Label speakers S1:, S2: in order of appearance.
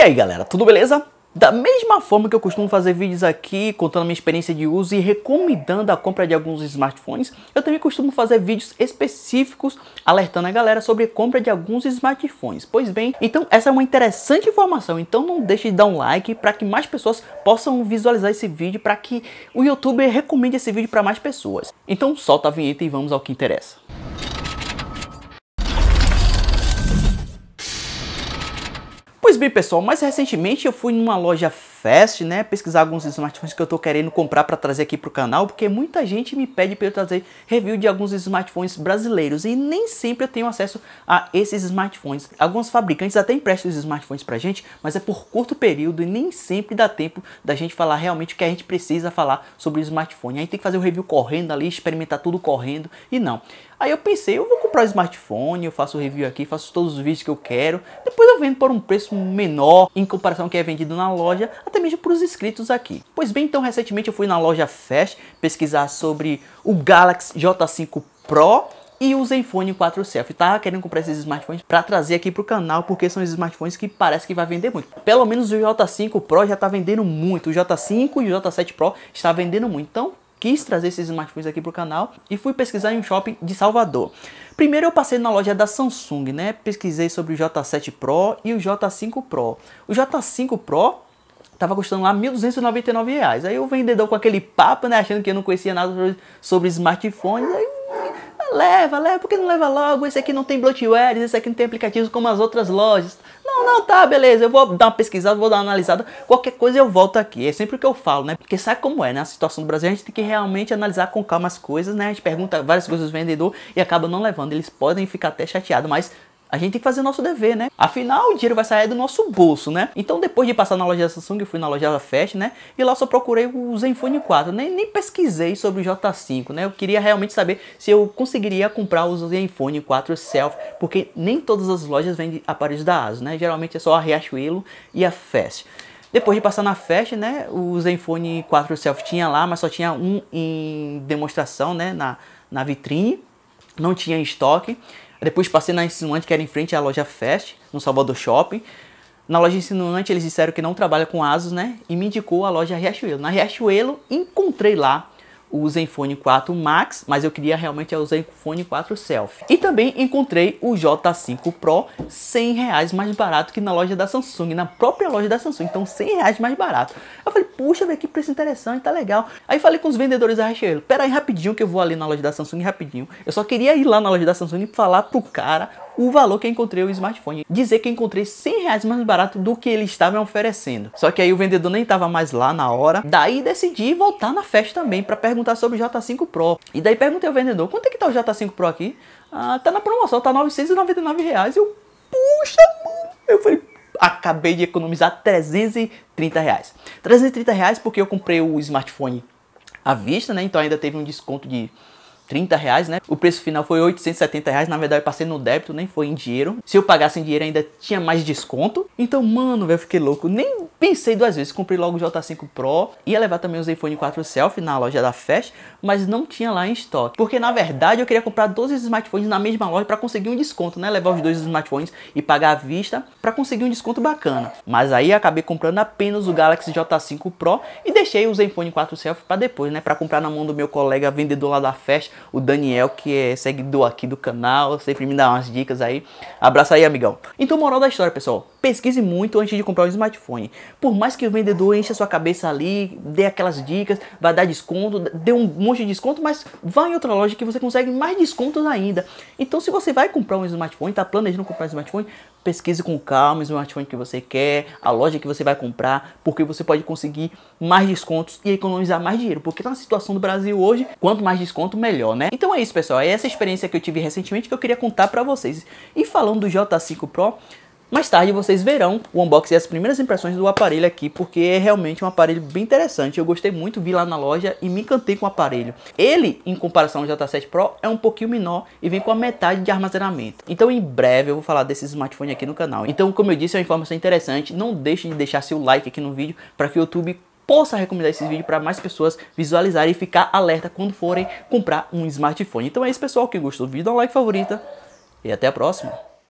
S1: E aí galera, tudo beleza? Da mesma forma que eu costumo fazer vídeos aqui contando minha experiência de uso e recomendando a compra de alguns smartphones, eu também costumo fazer vídeos específicos alertando a galera sobre a compra de alguns smartphones. Pois bem, então essa é uma interessante informação, então não deixe de dar um like para que mais pessoas possam visualizar esse vídeo, para que o YouTube recomende esse vídeo para mais pessoas. Então solta a vinheta e vamos ao que interessa. Pois bem, pessoal, mais recentemente eu fui numa loja né? Pesquisar alguns smartphones que eu tô querendo comprar para trazer aqui pro canal, porque muita gente me pede para eu trazer review de alguns smartphones brasileiros e nem sempre eu tenho acesso a esses smartphones. Alguns fabricantes até emprestam os smartphones pra gente, mas é por curto período e nem sempre dá tempo da gente falar realmente o que a gente precisa falar sobre o smartphone. Aí tem que fazer o review correndo ali, experimentar tudo correndo e não. Aí eu pensei, eu vou comprar o um smartphone, eu faço review aqui, faço todos os vídeos que eu quero, depois eu vendo por um preço menor em comparação ao que é vendido na loja, até mesmo para os inscritos aqui. Pois bem, então recentemente eu fui na loja Fast pesquisar sobre o Galaxy J5 Pro e o Zenfone 4CF. Tá querendo comprar esses smartphones para trazer aqui para o canal, porque são os smartphones que parece que vai vender muito. Pelo menos o J5 Pro já está vendendo muito. O J5 e o J7 Pro está vendendo muito. Então, quis trazer esses smartphones aqui para o canal e fui pesquisar em um shopping de Salvador. Primeiro eu passei na loja da Samsung, né? Pesquisei sobre o J7 Pro e o J5 Pro. O J5 Pro tava custando lá R$ 1.299. Reais. Aí o vendedor com aquele papo, né, achando que eu não conhecia nada sobre smartphones, aí leva, leva, por que não leva logo? Esse aqui não tem bloatware, esse aqui não tem aplicativos como as outras lojas. Não, não, tá, beleza, eu vou dar uma pesquisada, vou dar uma analisada, qualquer coisa eu volto aqui. É sempre o que eu falo, né? Porque sabe como é, né? A situação do Brasil, a gente tem que realmente analisar com calma as coisas, né? A gente pergunta várias coisas do vendedor e acaba não levando. Eles podem ficar até chateados, mas a gente tem que fazer o nosso dever, né? Afinal, o dinheiro vai sair do nosso bolso, né? Então, depois de passar na loja da Samsung, eu fui na loja da Fest, né? E lá só procurei o Zenfone 4. Nem, nem pesquisei sobre o J5, né? Eu queria realmente saber se eu conseguiria comprar o Zenfone 4 Self, porque nem todas as lojas vendem aparelhos da ASUS, né? Geralmente é só a Riachuelo e a Fest. Depois de passar na festa, né, o Zenfone 4 Self tinha lá, mas só tinha um em demonstração, né, na, na vitrine, não tinha em estoque. Depois passei na Insinuante, que era em frente à loja Fest, no Salvador Shopping. Na loja Insinuante, eles disseram que não trabalha com asos, né? E me indicou a loja Riachuelo. Na Riachuelo, encontrei lá o Zenfone 4 Max, mas eu queria realmente é o Zenfone 4 Selfie. E também encontrei o J5 Pro, 100 reais mais barato que na loja da Samsung, na própria loja da Samsung, então 100 reais mais barato. Eu falei, puxa, velho, que preço interessante, tá legal. Aí falei com os vendedores da ah, Richeiro, pera aí rapidinho que eu vou ali na loja da Samsung rapidinho. Eu só queria ir lá na loja da Samsung e falar pro cara o valor que encontrei o smartphone. Dizer que encontrei 100 reais mais barato do que estava me oferecendo. Só que aí o vendedor nem estava mais lá na hora. Daí decidi voltar na festa também para perguntar sobre o J5 Pro. E daí perguntei ao vendedor, quanto é que tá o J5 Pro aqui? Ah, tá na promoção, tá 999 reais. Eu, puxa, mano. Eu falei, acabei de economizar 330 reais. 330 reais porque eu comprei o smartphone à vista, né? Então ainda teve um desconto de 30 reais, né? O preço final foi 870 reais. Na verdade, eu passei no débito, nem foi em dinheiro. Se eu pagasse em dinheiro, ainda tinha mais desconto. Então, mano, velho, fiquei louco. Nem pensei duas vezes. Comprei logo o J5 Pro. Ia levar também o iPhone 4 Selfie na loja da Fast, mas não tinha lá em estoque. Porque, na verdade, eu queria comprar dois smartphones na mesma loja para conseguir um desconto, né? Levar os dois smartphones e pagar à vista para conseguir um desconto bacana. Mas aí, acabei comprando apenas o Galaxy J5 Pro e deixei o iPhone 4 Selfie para depois, né? Para comprar na mão do meu colega vendedor lá da Fast o Daniel, que é seguidor aqui do canal, sempre me dá umas dicas aí. abraça aí, amigão. Então, moral da história, pessoal, pesquise muito antes de comprar um smartphone. Por mais que o vendedor encha sua cabeça ali, dê aquelas dicas, vai dar desconto, dê um monte de desconto, mas vá em outra loja que você consegue mais descontos ainda. Então, se você vai comprar um smartphone, tá planejando comprar um smartphone, pesquise com calma o smartphone que você quer, a loja que você vai comprar, porque você pode conseguir mais descontos e economizar mais dinheiro. Porque na tá situação do Brasil hoje, quanto mais desconto, melhor né? Então é isso, pessoal. É essa experiência que eu tive recentemente que eu queria contar pra vocês. E falando do J5 Pro, mais tarde vocês verão o unboxing e as primeiras impressões do aparelho aqui, porque é realmente um aparelho bem interessante. Eu gostei muito, vi lá na loja e me encantei com o aparelho. Ele, em comparação ao J7 Pro, é um pouquinho menor e vem com a metade de armazenamento. Então em breve eu vou falar desse smartphone aqui no canal. Então como eu disse, é uma informação interessante. Não deixe de deixar seu like aqui no vídeo para que o YouTube possa recomendar esse vídeo para mais pessoas visualizarem e ficar alerta quando forem comprar um smartphone. Então é isso, pessoal. Que gostou do vídeo, dá um like favorita e até a próxima.